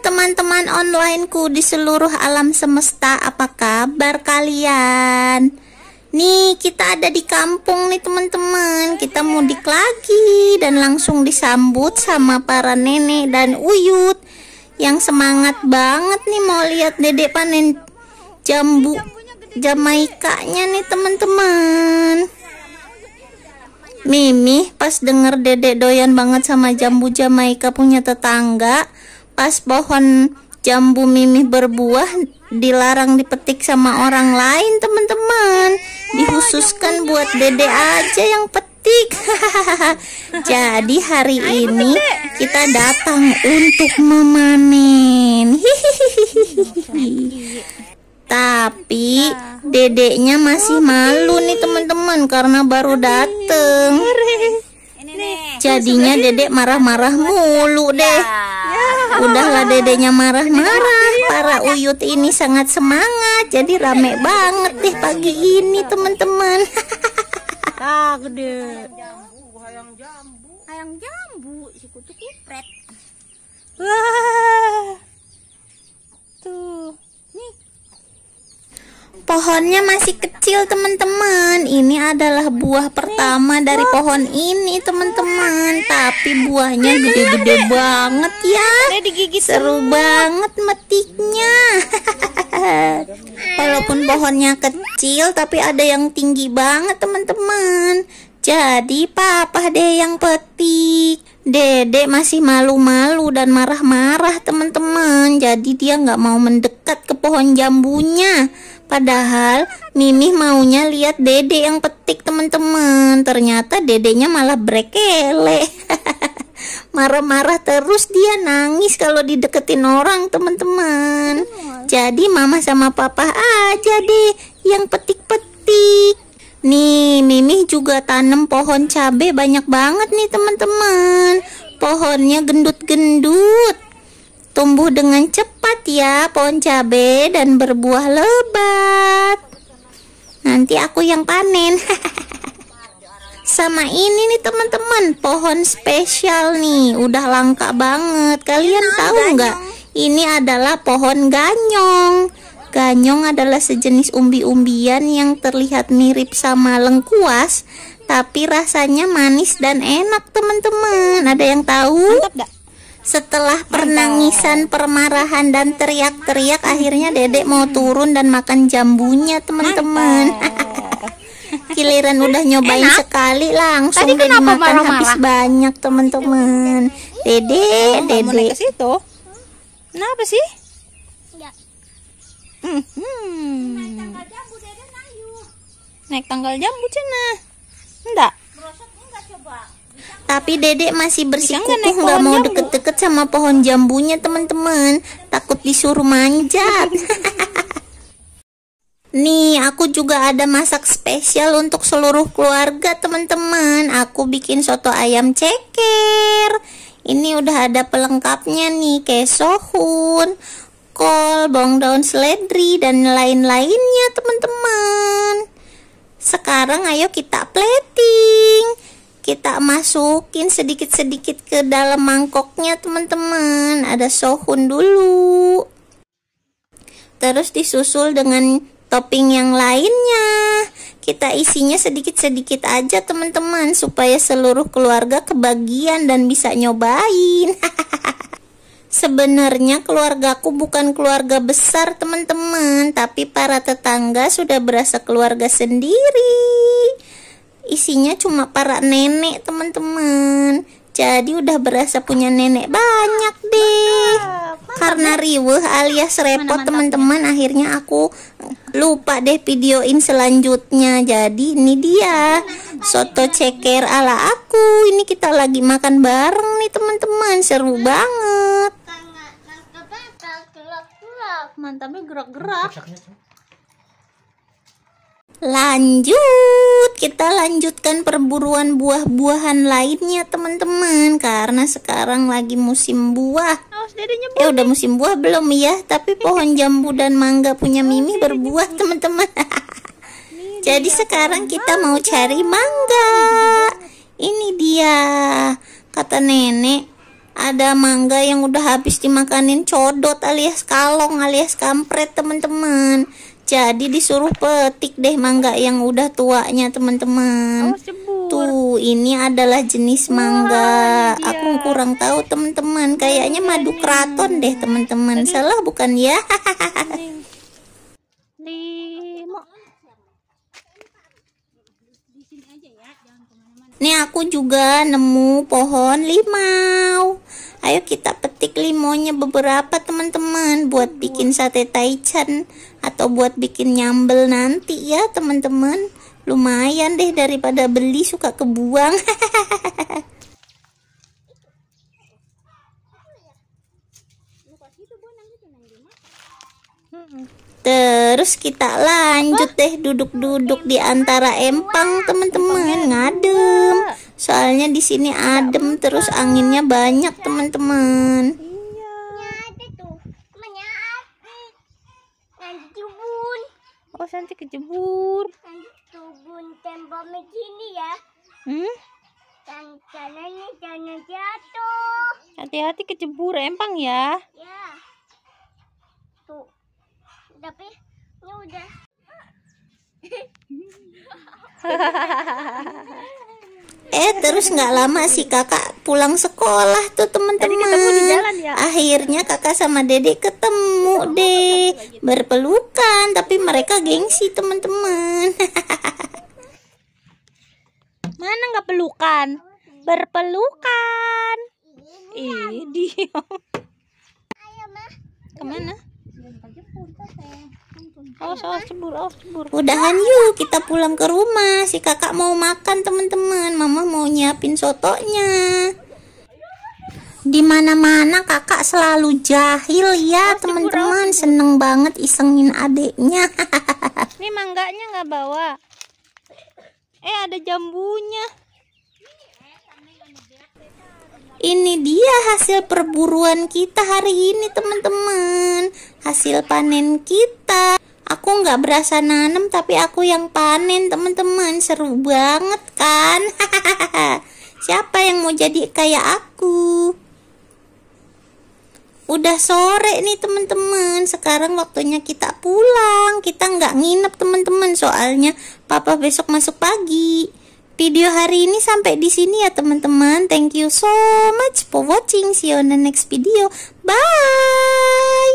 teman-teman onlineku di seluruh alam semesta, apa kabar kalian? Nih, kita ada di kampung nih teman-teman. Kita mudik lagi dan langsung disambut sama para nenek dan uyut yang semangat banget nih mau lihat Dedek panen jambu Jamaikanya nih teman-teman. Mimi pas denger Dedek doyan banget sama jambu Jamaika punya tetangga, pas pohon jambu mimih berbuah dilarang dipetik sama orang lain teman-teman dihususkan buat dede aja yang petik jadi hari ini kita datang untuk memanen tapi dedeknya masih malu nih teman-teman karena baru dateng jadinya dedek marah-marah mulu deh Udahlah dedenya marah-marah. Iya, iya. Para uyut ini sangat semangat. Jadi rame banget deh pagi ini teman-teman. Ah, gede. Hayang jambu, Ayang jambu, si kutu kupret. Wah. Pohonnya masih kecil teman-teman. Ini adalah buah pertama dari pohon ini teman-teman. Tapi buahnya gede-gede banget ya. Seru banget metiknya. Walaupun pohonnya kecil tapi ada yang tinggi banget teman-teman. Jadi papa deh yang petik. Dede masih malu-malu dan marah-marah teman-teman. Jadi dia nggak mau mendekat ke pohon jambunya. Padahal Mimi maunya lihat Dede yang petik teman-teman. Ternyata Dedenya malah brekele. Marah-marah terus dia nangis kalau dideketin orang teman-teman. Jadi mama sama papa aja deh yang petik-petik. Nih Mimi juga tanam pohon cabai banyak banget nih teman-teman. Pohonnya gendut-gendut. Tumbuh dengan cepat ya pohon cabe dan berbuah lebat. Nanti aku yang panen. Sama ini nih teman-teman, pohon spesial nih, udah langka banget. Kalian iya, tahu nggak? Ini adalah pohon ganyong. Ganyong adalah sejenis umbi-umbian yang terlihat mirip sama lengkuas, tapi rasanya manis dan enak, teman-teman. Ada yang tahu? Mantap setelah pernangisan, permarahan dan teriak-teriak akhirnya Dedek mau turun dan makan jambunya, teman-teman. Oh. Giliran udah nyobain Enak. sekali langsung Tadi dimakan makan marah -marah? habis banyak, teman-teman. Dedek, oh, Dedek. Ke situ. Kenapa sih? Ya. Hmm. hmm. Naik tanggal jambu, Cina. Enggak. Tapi Dedek masih bersikukuh nggak mau deket-deket sama pohon jambunya teman-teman. Takut disuruh manjat. Nih, aku juga ada masak spesial untuk seluruh keluarga, teman-teman. Aku bikin soto ayam ceker. Ini udah ada pelengkapnya nih, kayak sohun, kol, bawang daun seledri, dan lain-lainnya, teman-teman. Sekarang ayo kita play kita masukin sedikit-sedikit ke dalam mangkoknya teman-teman ada sohun dulu terus disusul dengan topping yang lainnya kita isinya sedikit-sedikit aja teman-teman supaya seluruh keluarga kebagian dan bisa nyobain Sebenarnya keluargaku bukan keluarga besar teman-teman Tapi para tetangga sudah berasa keluarga sendiri isinya cuma para nenek teman-teman jadi udah berasa punya nenek banyak deh mantap, karena riweh alias repot teman-teman akhirnya aku lupa deh videoin selanjutnya jadi ini dia soto ceker ala aku ini kita lagi makan bareng nih teman-teman seru banget mantapnya gerak-gerak Lanjut, kita lanjutkan perburuan buah-buahan lainnya teman-teman Karena sekarang lagi musim buah Eh udah musim buah belum ya Tapi pohon jambu dan mangga punya Mimi berbuah teman-teman Jadi ya, sekarang kita mau cari mangga Ini dia Kata nenek ada mangga yang udah habis dimakanin codot alias kalong alias kampret teman-teman jadi disuruh petik deh mangga yang udah tuanya teman-teman. Oh, Tuh ini adalah jenis mangga. Wah, iya. Aku kurang tahu teman-teman. Kayaknya iya, madu iya, keraton deh teman-teman. Salah bukan ya? hahaha Nih aku juga nemu pohon limau. Ayo kita petik limonya beberapa teman-teman buat bikin sate taichan atau buat bikin nyambel nanti ya teman-teman. Lumayan deh daripada beli suka kebuang. Terus kita lanjut deh duduk-duduk di antara empang teman-teman ngadem. Soalnya di sini adem terus anginnya banyak iya. teman-teman. Iya. Oh nanti kejebur. Kejebur tembok begini ya. Hmm? Dan jalannya jangan jatuh. Hati-hati kejebur empang ya. Ya tapi ini udah eh terus nggak lama sih kakak pulang sekolah tuh teman-teman ya? akhirnya kakak sama dedek ketemu oh, deh berpelukan tapi mereka gengsi teman-teman mana nggak pelukan berpelukan ih dia kemana Awas, awas, awas, Udahan yuk, kita pulang ke rumah. Si kakak mau makan, teman-teman. Mama mau nyiapin sotonya. dimana mana kakak selalu jahil ya, teman-teman. Seneng banget isengin adeknya. Ini mangganya nggak bawa. Eh, ada jambunya. Ini dia hasil perburuan kita hari ini teman-teman Hasil panen kita Aku nggak berasa nanam tapi aku yang panen teman-teman Seru banget kan Siapa yang mau jadi kayak aku Udah sore nih teman-teman Sekarang waktunya kita pulang Kita nggak nginep teman-teman Soalnya papa besok masuk pagi Video hari ini sampai di sini ya teman-teman. Thank you so much for watching. See you on the next video. Bye.